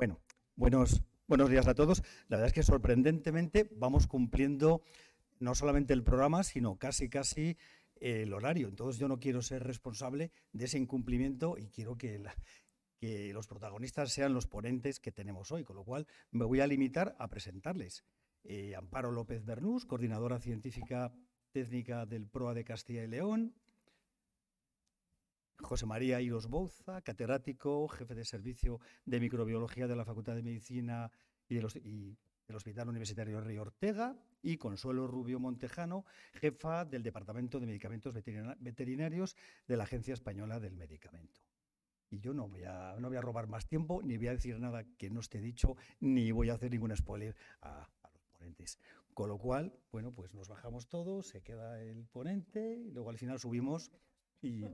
Bueno, buenos, buenos días a todos. La verdad es que sorprendentemente vamos cumpliendo no solamente el programa, sino casi, casi eh, el horario. Entonces yo no quiero ser responsable de ese incumplimiento y quiero que, los protagonistas sean los ponentes que tenemos hoy, con lo cual me voy a limitar a presentarles. Eh, Amparo López Bernús, coordinadora científica técnica del PROA de Castilla y León, José María Iros Bouza, catedrático, jefe de servicio de microbiología de la Facultad de Medicina y, del Hospital Universitario Río Ortega, y Consuelo Rubio Montejano, jefa del Departamento de Medicamentos Veterinarios de la Agencia Española del Medicamento. Y yo no voy, a, robar más tiempo, ni voy a decir nada que no esté dicho, ni voy a hacer ningún spoiler a, los ponentes. Con lo cual, bueno, pues nos bajamos todos, se queda el ponente, luego al final subimos y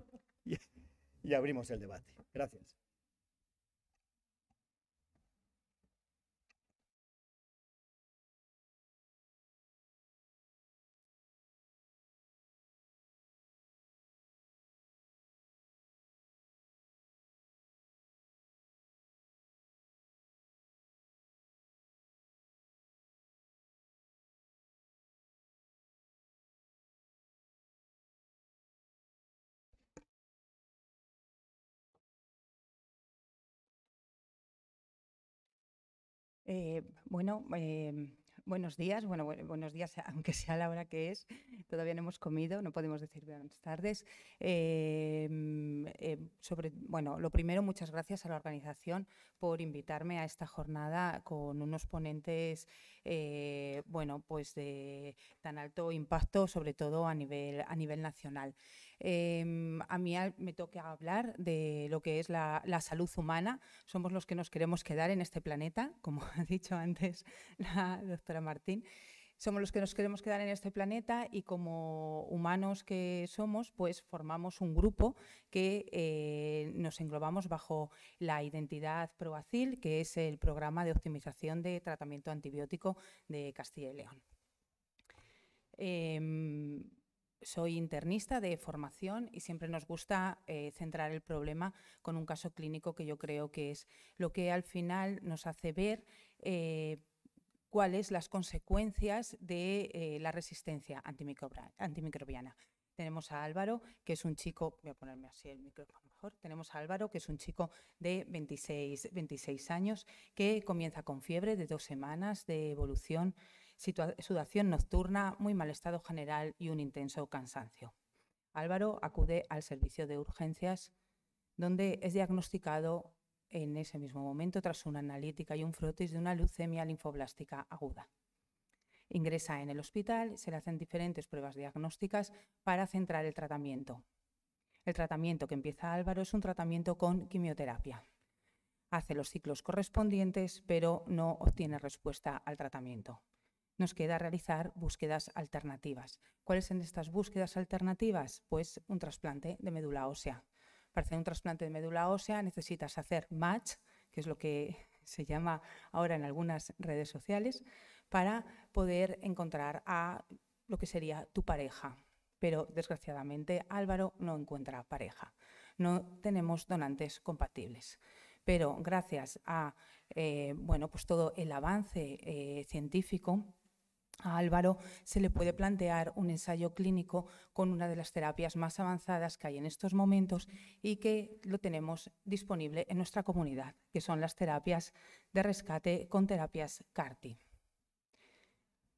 y abrimos el debate. Gracias. Eh, bueno, eh, buenos días. Bueno, buenos días, aunque sea la hora que es. Todavía no hemos comido, no podemos decir buenas tardes. Eh, sobre, bueno, lo primero, muchas gracias a la organización por invitarme a esta jornada con unos ponentes, bueno, pues de tan alto impacto, sobre todo a nivel a nivel nacional. Em, a mí me toca hablar de lo que es la, salud humana. Somos los que nos queremos quedar en este planeta, como ha dicho antes la doctora Martín. Somos los que nos queremos quedar en este planeta y como humanos que somos, pues formamos un grupo que eh, nos englobamos bajo la identidad Proacil, que es el programa de optimización de tratamiento antibiótico de Castilla y León. Em, soy internista de formación y siempre nos gusta eh, centrar el problema con un caso clínico que yo creo que es lo que al final nos hace ver cuáles eh, cuáles las consecuencias de eh, la resistencia antimicrobiana. Tenemos a Álvaro, que es un chico, voy a ponerme así el micrófono mejor, tenemos a Álvaro, que es un chico de 26, 26 años, que comienza con fiebre de dos semanas de evolución sudación nocturna, muy mal estado general y un intenso cansancio. Álvaro acude al servicio de urgencias, donde es diagnosticado en ese mismo momento tras una analítica y un frotis de una leucemia linfoblástica aguda. Ingresa en el hospital, se le hacen diferentes pruebas diagnósticas para centrar el tratamiento. El tratamiento que empieza Álvaro es un tratamiento con quimioterapia. Hace los ciclos correspondientes, pero no obtiene respuesta al tratamiento nos queda realizar búsquedas alternativas. ¿Cuáles son estas búsquedas alternativas? Pues un trasplante de médula ósea. Para hacer un trasplante de médula ósea necesitas hacer match, que es lo que se llama ahora en algunas redes sociales, para poder encontrar a lo que sería tu pareja. Pero desgraciadamente Álvaro no encuentra pareja. No tenemos donantes compatibles. Pero gracias a eh, bueno, pues todo el avance eh, científico, a Álvaro se le puede plantear un ensayo clínico con una de las terapias más avanzadas que hay en estos momentos y que lo tenemos disponible en nuestra comunidad, que son las terapias de rescate con terapias CARTI.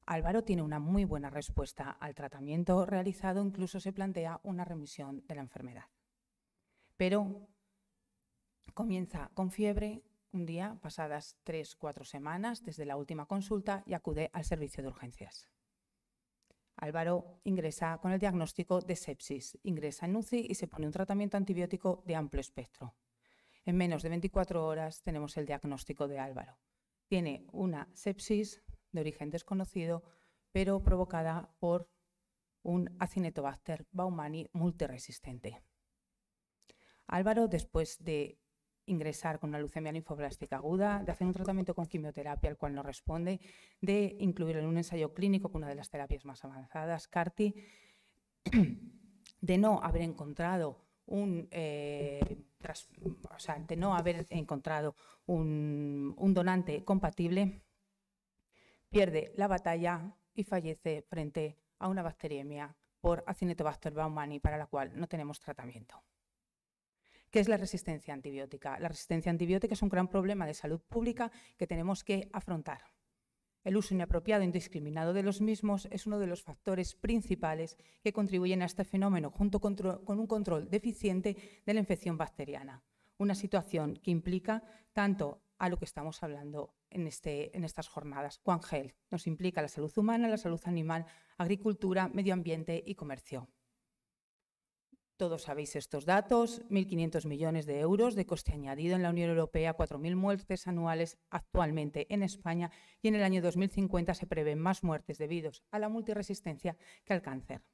Álvaro tiene una muy buena respuesta al tratamiento realizado, incluso se plantea una remisión de la enfermedad. Pero comienza con fiebre, un día, pasadas tres, cuatro semanas desde la última consulta y acude al servicio de urgencias. Álvaro ingresa con el diagnóstico de sepsis, ingresa en UCI y se pone un tratamiento antibiótico de amplio espectro. En menos de 24 horas tenemos el diagnóstico de Álvaro. Tiene una sepsis de origen desconocido, pero provocada por un Acinetobacter baumani multiresistente. Álvaro, después de ingresar con una leucemia linfoblástica aguda, de hacer un tratamiento con quimioterapia al cual no responde, de incluir en un ensayo clínico con una de las terapias más avanzadas, CARTI, de no haber encontrado un, eh, de no haber encontrado un donante compatible, pierde la batalla y fallece frente a una bacteriemia por Acinetobacter baumani para la cual no tenemos tratamiento. ¿Qué es la resistencia antibiótica? La resistencia antibiótica es un gran problema de salud pública que tenemos que afrontar. El uso inapropiado e indiscriminado de los mismos es uno de los factores principales que contribuyen a este fenómeno, junto con, un control deficiente de la infección bacteriana. Una situación que implica tanto a lo que estamos hablando en, este, en estas jornadas, Juan Gel, nos implica la salud humana, la salud animal, agricultura, medio ambiente y comercio. Todos sabéis estos datos, 1.500 millones de euros de coste añadido en la Unión Europea, 4.000 muertes anuales actualmente en España y en el año 2050 se prevén más muertes debido a la multiresistencia que al cáncer.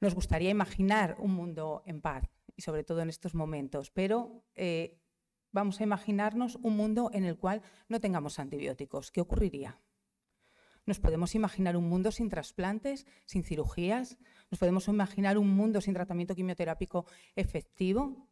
Nos gustaría imaginar un mundo en paz y sobre todo en estos momentos, pero eh, vamos a imaginarnos un mundo en el cual no tengamos antibióticos. ¿Qué ocurriría? Nos podemos imaginar un mundo sin trasplantes, sin cirugías. Nos podemos imaginar un mundo sin tratamiento quimioterápico efectivo.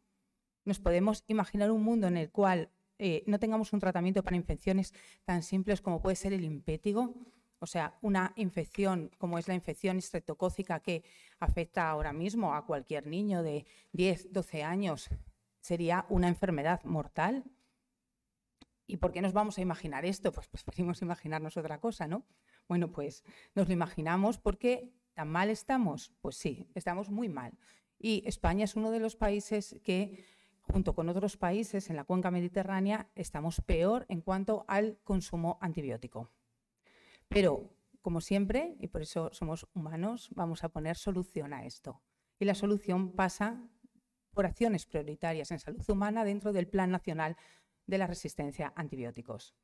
Nos podemos imaginar un mundo en el cual eh, no tengamos un tratamiento para infecciones tan simples como puede ser el impétigo. O sea, una infección como es la infección estreptocócica que afecta ahora mismo a cualquier niño de 10, 12 años, sería una enfermedad mortal. ¿Y por qué nos vamos a imaginar esto? Pues podemos imaginarnos otra cosa, ¿no? Bueno, pues nos lo imaginamos porque tan mal estamos. Pues sí, estamos muy mal. Y España es uno de los países que, junto con otros países en la cuenca mediterránea, estamos peor en cuanto al consumo antibiótico. Pero, como siempre, y por eso somos humanos, vamos a poner solución a esto. Y la solución pasa por acciones prioritarias en salud humana dentro del Plan Nacional de la Resistencia a Antibióticos.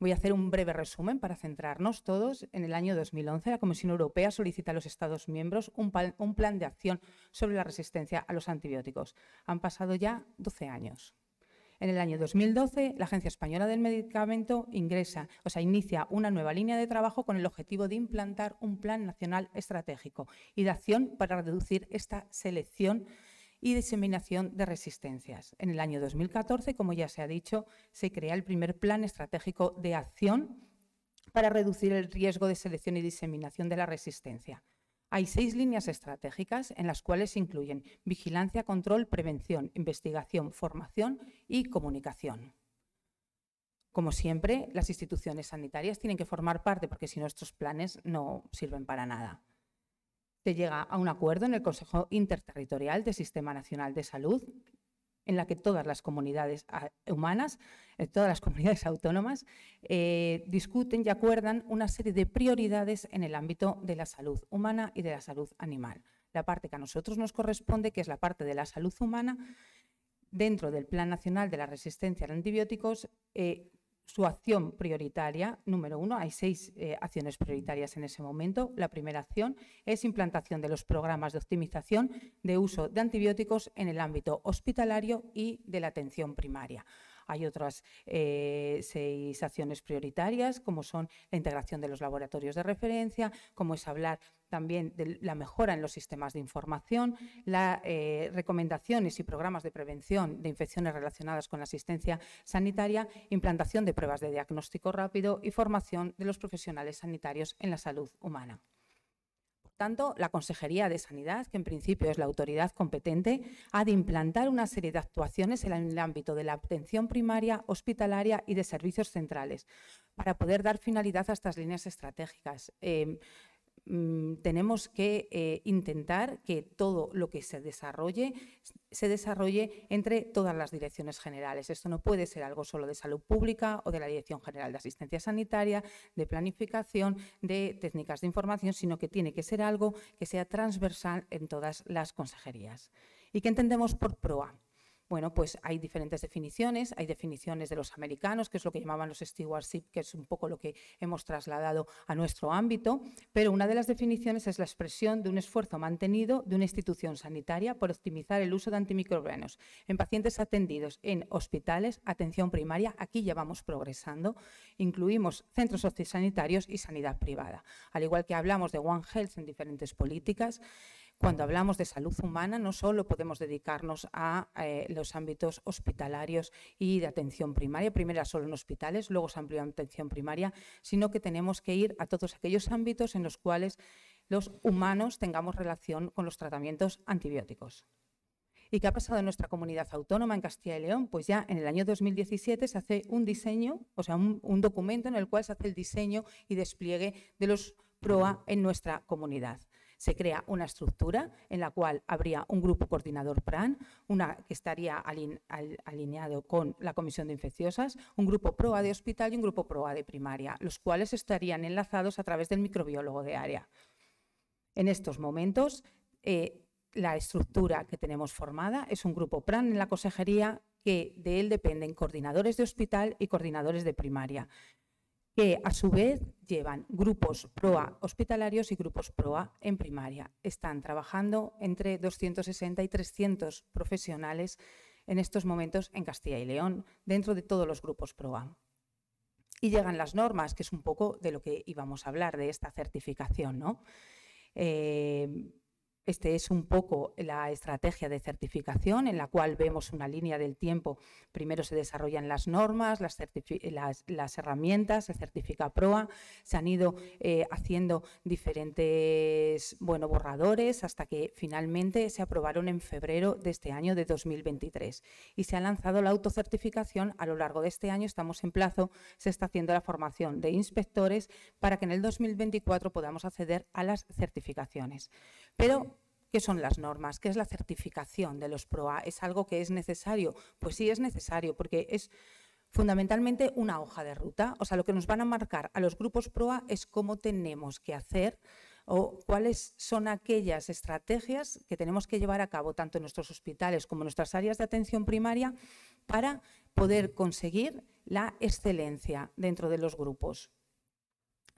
Voy a hacer un breve resumen para centrarnos todos. En el año 2011, la Comisión Europea solicita a los Estados miembros un, plan de acción sobre la resistencia a los antibióticos. Han pasado ya 12 años. En el año 2012, la Agencia Española del Medicamento ingresa, o sea, inicia una nueva línea de trabajo con el objetivo de implantar un plan nacional estratégico y de acción para reducir esta selección y diseminación de resistencias. En el año 2014, como ya se ha dicho, se crea el primer plan estratégico de acción para reducir el riesgo de selección y diseminación de la resistencia. Hay seis líneas estratégicas en las cuales se incluyen vigilancia, control, prevención, investigación, formación y comunicación. Como siempre, las instituciones sanitarias tienen que formar parte porque si no estos planes no sirven para nada se llega a un acuerdo en el Consejo Interterritorial del Sistema Nacional de Salud, en la que todas las comunidades ah, humanas, eh, todas las comunidades autónomas, eh, discuten y acuerdan una serie de prioridades en el ámbito de la salud humana y de la salud animal. La parte que a nosotros nos corresponde, que es la parte de la salud humana, dentro del Plan Nacional de la Resistencia a los Antibióticos, eh, su acción prioritaria, número uno, hay seis eh, acciones prioritarias en ese momento. La primera acción es implantación de los programas de optimización de uso de antibióticos en el ámbito hospitalario y de la atención primaria. Hay otras eh, seis acciones prioritarias, como son la integración de los laboratorios de referencia, como es hablar también de la mejora en los sistemas de información, las eh, recomendaciones y programas de prevención de infecciones relacionadas con la asistencia sanitaria, implantación de pruebas de diagnóstico rápido y formación de los profesionales sanitarios en la salud humana. Por tanto, la Consejería de Sanidad, que en principio es la autoridad competente, ha de implantar una serie de actuaciones en el ámbito de la atención primaria, hospitalaria y de servicios centrales para poder dar finalidad a estas líneas estratégicas. Eh, Mm, tenemos que eh, intentar que todo lo que se desarrolle se desarrolle entre todas las direcciones generales. Esto no puede ser algo solo de salud pública o de la Dirección General de Asistencia Sanitaria, de planificación, de técnicas de información, sino que tiene que ser algo que sea transversal en todas las consejerías. ¿Y qué entendemos por PROA? Bueno, pues hay diferentes definiciones, hay definiciones de los americanos, que es lo que llamaban los stewardship, que es un poco lo que hemos trasladado a nuestro ámbito, pero una de las definiciones es la expresión de un esfuerzo mantenido de una institución sanitaria por optimizar el uso de antimicrobianos en pacientes atendidos en hospitales, atención primaria, aquí ya vamos progresando, incluimos centros sociosanitarios y sanidad privada, al igual que hablamos de One Health en diferentes políticas. Cuando hablamos de salud humana, no solo podemos dedicarnos a eh, los ámbitos hospitalarios y de atención primaria, primero solo en hospitales, luego se amplió atención primaria, sino que tenemos que ir a todos aquellos ámbitos en los cuales los humanos tengamos relación con los tratamientos antibióticos. ¿Y qué ha pasado en nuestra comunidad autónoma en Castilla y León? Pues ya en el año 2017 se hace un diseño, o sea, un documento en el cual se hace el diseño y despliegue de los PROA en nuestra comunidad. Se crea una estructura en la cual habría un grupo coordinador PRAN, una que estaría alineado con la Comisión de Infecciosas, un grupo PROA de hospital y un grupo PROA de primaria, los cuales estarían enlazados a través del microbiólogo de área. En estos momentos, eh, la estructura que tenemos formada es un grupo PRAN en la consejería que de él dependen coordinadores de hospital y coordinadores de primaria que a su vez llevan grupos PROA hospitalarios y grupos PROA en primaria. Están trabajando entre 260 y 300 profesionales en estos momentos en Castilla y León, dentro de todos los grupos PROA. Y llegan las normas, que es un poco de lo que íbamos a hablar, de esta certificación. ¿no? Eh, este es un poco la estrategia de certificación en la cual vemos una línea del tiempo. Primero se desarrollan las normas, las, herramientas, se certifica PROA, se han ido eh, haciendo diferentes bueno, borradores hasta que finalmente se aprobaron en febrero de este año de 2023 y se ha lanzado la autocertificación a lo largo de este año, estamos en plazo, se está haciendo la formación de inspectores para que en el 2024 podamos acceder a las certificaciones. Pero ¿Qué son las normas? ¿Qué es la certificación de los PROA? ¿Es algo que es necesario? Pues sí, es necesario, porque es fundamentalmente una hoja de ruta. O sea, lo que nos van a marcar a los grupos PROA es cómo tenemos que hacer o cuáles son aquellas estrategias que tenemos que llevar a cabo tanto en nuestros hospitales como en nuestras áreas de atención primaria para poder conseguir la excelencia dentro de los grupos.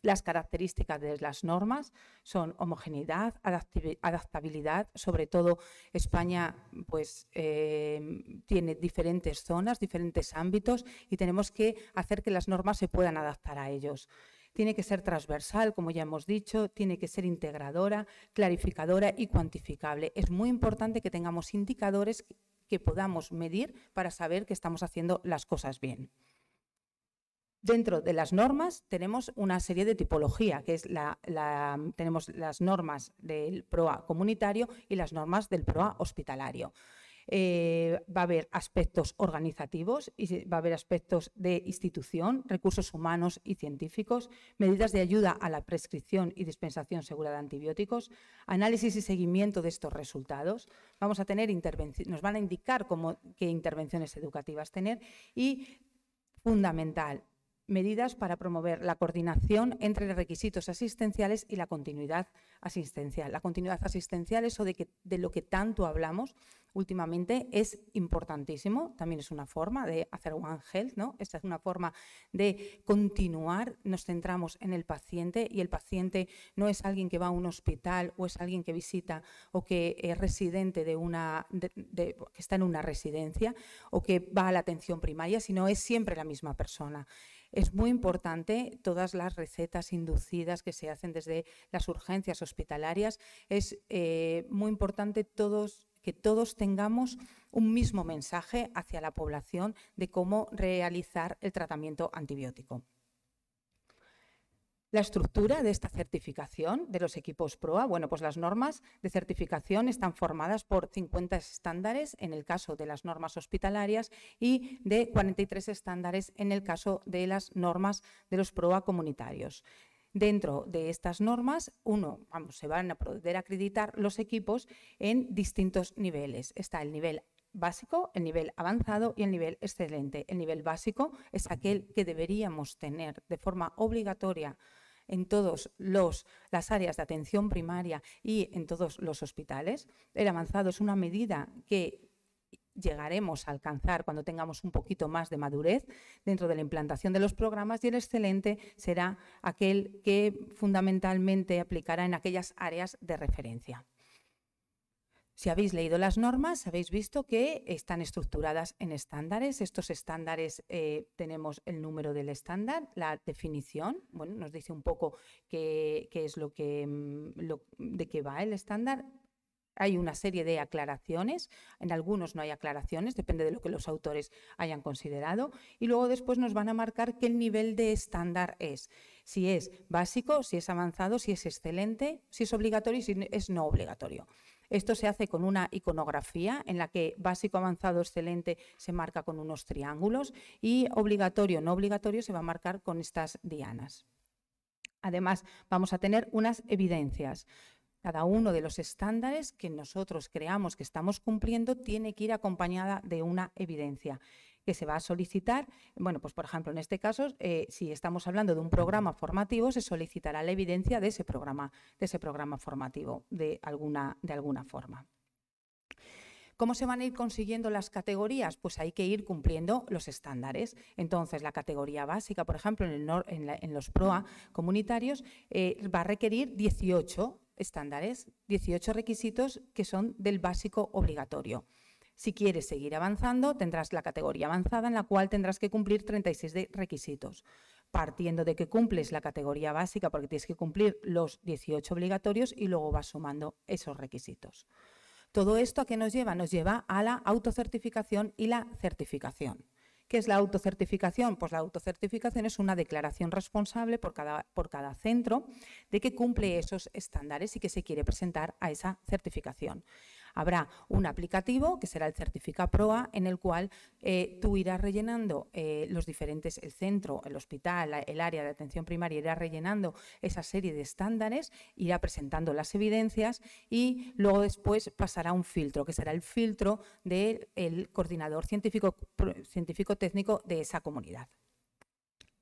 Las características de las normas son homogeneidad, adaptabilidad, sobre todo España pues, em, tiene diferentes zonas, diferentes ámbitos y tenemos que hacer que las normas se puedan adaptar a ellos. Tiene que ser transversal, como ya hemos dicho, tiene que ser integradora, clarificadora y cuantificable. Es muy importante que tengamos indicadores que podamos medir para saber que estamos haciendo las cosas bien. Dentro de las normas tenemos una serie de tipología, que es la, tenemos las normas del PROA comunitario y las normas del PROA hospitalario. Eh, va a haber aspectos organizativos, y va a haber aspectos de institución, recursos humanos y científicos, medidas de ayuda a la prescripción y dispensación segura de antibióticos, análisis y seguimiento de estos resultados. Vamos a tener nos van a indicar cómo, qué intervenciones educativas tener y fundamental medidas para promover la coordinación entre los requisitos asistenciales y la continuidad asistencial. La continuidad asistencial, eso de, que, de lo que tanto hablamos últimamente, es importantísimo. También es una forma de hacer One Health, ¿no? Esta es una forma de continuar. Nos centramos en el paciente y el paciente no es alguien que va a un hospital o es alguien que visita o que es residente de una, que está en una residencia o que va a la atención primaria, sino es siempre la misma persona. Es muy importante todas las recetas inducidas que se hacen desde las urgencias hospitalarias. Es eh, muy importante todos que todos tengamos un mismo mensaje hacia la población de cómo realizar el tratamiento antibiótico. La estructura de esta certificación de los equipos PROA, bueno, pues las normas de certificación están formadas por 50 estándares en el caso de las normas hospitalarias y de 43 estándares en el caso de las normas de los PROA comunitarios. Dentro de estas normas, uno, vamos, se van a poder acreditar los equipos en distintos niveles. Está el nivel básico, el nivel avanzado y el nivel excelente. El nivel básico es aquel que deberíamos tener de forma obligatoria en todas las áreas de atención primaria y en todos los hospitales. El avanzado es una medida que llegaremos a alcanzar cuando tengamos un poquito más de madurez dentro de la implantación de los programas y el excelente será aquel que fundamentalmente aplicará en aquellas áreas de referencia. Si habéis leído las normas, habéis visto que están estructuradas en estándares. Estos estándares eh, tenemos el número del estándar, la definición, bueno, nos dice un poco qué, es lo que, mm, de qué va el estándar. Hay una serie de aclaraciones, en algunos no hay aclaraciones, depende de lo que los autores hayan considerado, y luego después nos van a marcar qué nivel de estándar es, si es básico, si es avanzado, si es excelente, si es obligatorio y si es no obligatorio. Esto se hace con una iconografía en la que básico, avanzado, excelente se marca con unos triángulos y obligatorio, no obligatorio se va a marcar con estas dianas. Además, vamos a tener unas evidencias. Cada uno de los estándares que nosotros creamos que estamos cumpliendo tiene que ir acompañada de una evidencia que se va a solicitar, bueno, pues por ejemplo, en este caso, eh, si estamos hablando de un programa formativo, se solicitará la evidencia de ese programa, de ese programa formativo de alguna, de alguna forma. ¿Cómo se van a ir consiguiendo las categorías? Pues hay que ir cumpliendo los estándares. Entonces, la categoría básica, por ejemplo, en, los PROA comunitarios, eh, va a requerir 18 estándares, 18 requisitos que son del básico obligatorio. Si quieres seguir avanzando, tendrás la categoría avanzada en la cual tendrás que cumplir 36 de requisitos. Partiendo de que cumples la categoría básica porque tienes que cumplir los 18 obligatorios y luego vas sumando esos requisitos. Todo esto a qué nos lleva? Nos lleva a la autocertificación y la certificación. ¿Qué es la autocertificación? Pues la autocertificación es una declaración responsable por cada, por cada centro de que cumple esos estándares y que se quiere presentar a esa certificación. Habrá un aplicativo, que será el Certifica Proa, en el cual eh, tú irás rellenando eh, los diferentes, el centro, el hospital, el área de atención primaria, irás rellenando esa serie de estándares, irá presentando las evidencias y luego después pasará un filtro, que será el filtro del coordinador científico técnico de esa comunidad.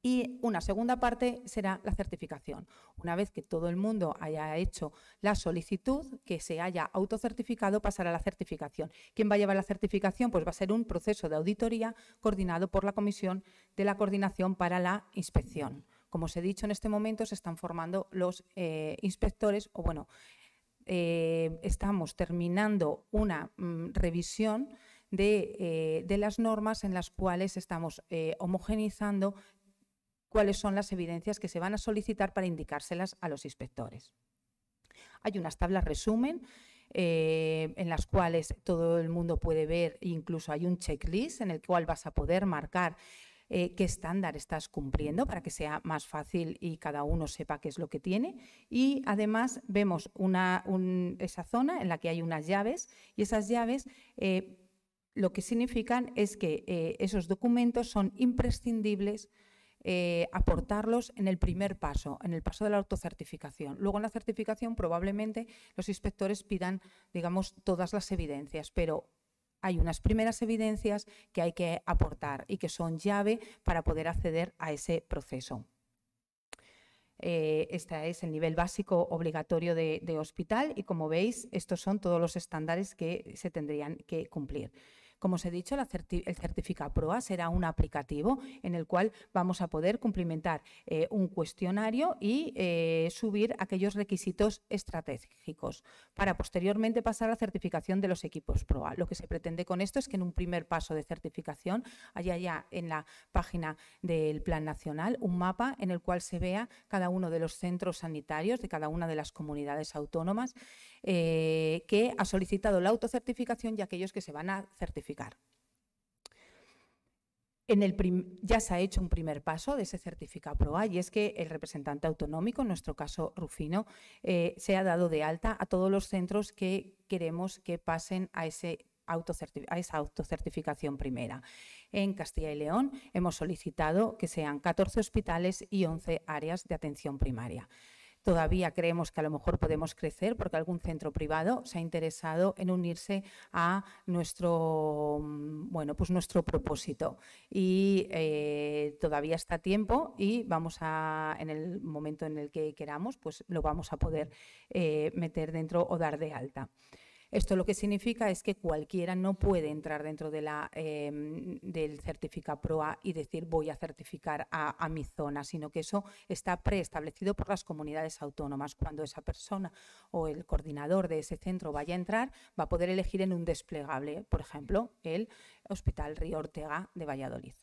Y una segunda parte será la certificación. Una vez que todo el mundo haya hecho la solicitud, que se haya autocertificado, pasará a la certificación. ¿Quién va a llevar la certificación? Pues va a ser un proceso de auditoría coordinado por la Comisión de la Coordinación para la Inspección. Como os he dicho, en este momento se están formando los eh, inspectores, o bueno, eh, estamos terminando una mm, revisión eh, de, las normas en las cuales estamos homogenizando cuáles son las evidencias que se van a solicitar para indicárselas a los inspectores. Hay unas tablas resumen eh, en las cuales todo el mundo puede ver, incluso hay un checklist en el cual vas a poder marcar eh, qué estándar estás cumpliendo para que sea más fácil y cada uno sepa qué es lo que tiene. Y además vemos esa zona en la que hay unas llaves y esas llaves eh, lo que significan es que esos documentos son imprescindibles eh, aportarlos en el primer paso, en el paso de la autocertificación. Luego en la certificación probablemente los inspectores pidan, digamos, todas las evidencias, pero hay unas primeras evidencias que hay que aportar y que son llave para poder acceder a ese proceso. Eh, este es el nivel básico obligatorio de hospital y como veis, estos son todos los estándares que se tendrían que cumplir. Como os he dicho, el certificado PROA será un aplicativo en el cual vamos a poder cumplimentar eh, un cuestionario y eh, subir aquellos requisitos estratégicos para posteriormente pasar a la certificación de los equipos PROA. Lo que se pretende con esto es que en un primer paso de certificación haya ya en la página del Plan Nacional un mapa en el cual se vea cada uno de los centros sanitarios de cada una de las comunidades autónomas eh, que ha solicitado la autocertificación y aquellos que se van a certificar. ya se ha hecho un primer paso de ese certificado PROA y es que el representante autonómico, en nuestro caso Rufino, eh, se ha dado de alta a todos los centros que queremos que pasen a, a esa autocertificación primera. En Castilla y León hemos solicitado que sean 14 hospitales y 11 áreas de atención primaria. Todavía creemos que a lo mejor podemos crecer porque algún centro privado se ha interesado en unirse a nuestro, mm, bueno, pues nuestro propósito. Y eh, todavía está tiempo y vamos a, en el momento en el que queramos, pues lo vamos a poder eh, meter dentro o dar de alta. Esto lo que significa es que cualquiera no puede entrar dentro de la, em, del certifica PROA y decir voy a certificar a, mi zona, sino que eso está preestablecido por las comunidades autónomas. Cuando esa persona o el coordinador de ese centro vaya a entrar, va a poder elegir en un desplegable, por ejemplo, el Hospital Río Ortega de Valladolid.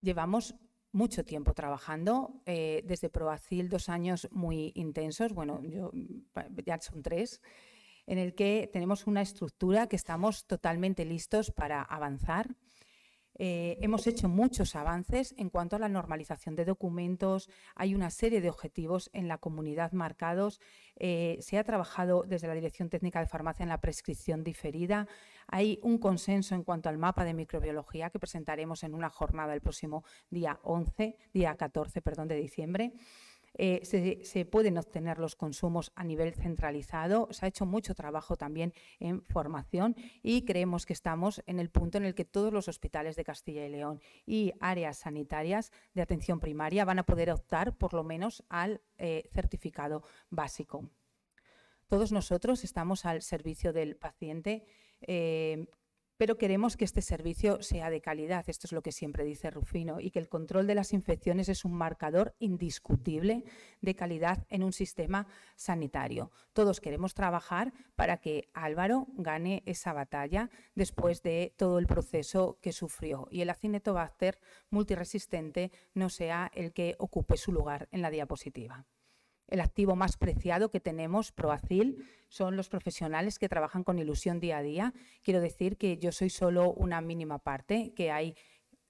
Llevamos mucho tiempo trabajando, eh, desde Proacil dos años muy intensos, bueno, yo, mm, ya son tres, en el que tenemos una estructura que estamos totalmente listos para avanzar. Eh, hemos hecho muchos avances en cuanto a la normalización de documentos, hay una serie de objetivos en la comunidad marcados, eh, se ha trabajado desde la Dirección Técnica de Farmacia en la prescripción diferida, hay un consenso en cuanto al mapa de microbiología que presentaremos en una jornada el próximo día 11, día 14, perdón, de diciembre. Eh, se, pueden obtener los consumos a nivel centralizado. Se ha hecho mucho trabajo también en formación y creemos que estamos en el punto en el que todos los hospitales de Castilla y León y áreas sanitarias de atención primaria van a poder optar por lo menos al eh, certificado básico. Todos nosotros estamos al servicio del paciente eh, pero queremos que este servicio sea de calidad, esto es lo que siempre dice Rufino, y que el control de las infecciones es un marcador indiscutible de calidad en un sistema sanitario. Todos queremos trabajar para que Álvaro gane esa batalla después de todo el proceso que sufrió y el acinetobacter multiresistente no sea el que ocupe su lugar en la diapositiva. El activo más preciado que tenemos, Proacil, son los profesionales que trabajan con ilusión día a día. Quiero decir que yo soy solo una mínima parte, que hay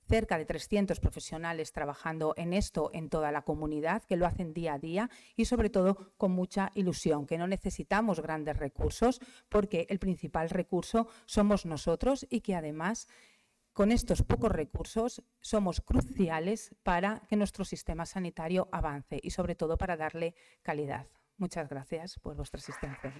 cerca de 300 profesionales trabajando en esto en toda la comunidad, que lo hacen día a día y sobre todo con mucha ilusión, que no necesitamos grandes recursos porque el principal recurso somos nosotros y que además con estos pocos recursos somos cruciales para que nuestro sistema sanitario avance y sobre todo para darle calidad. Muchas gracias por vuestra asistencia.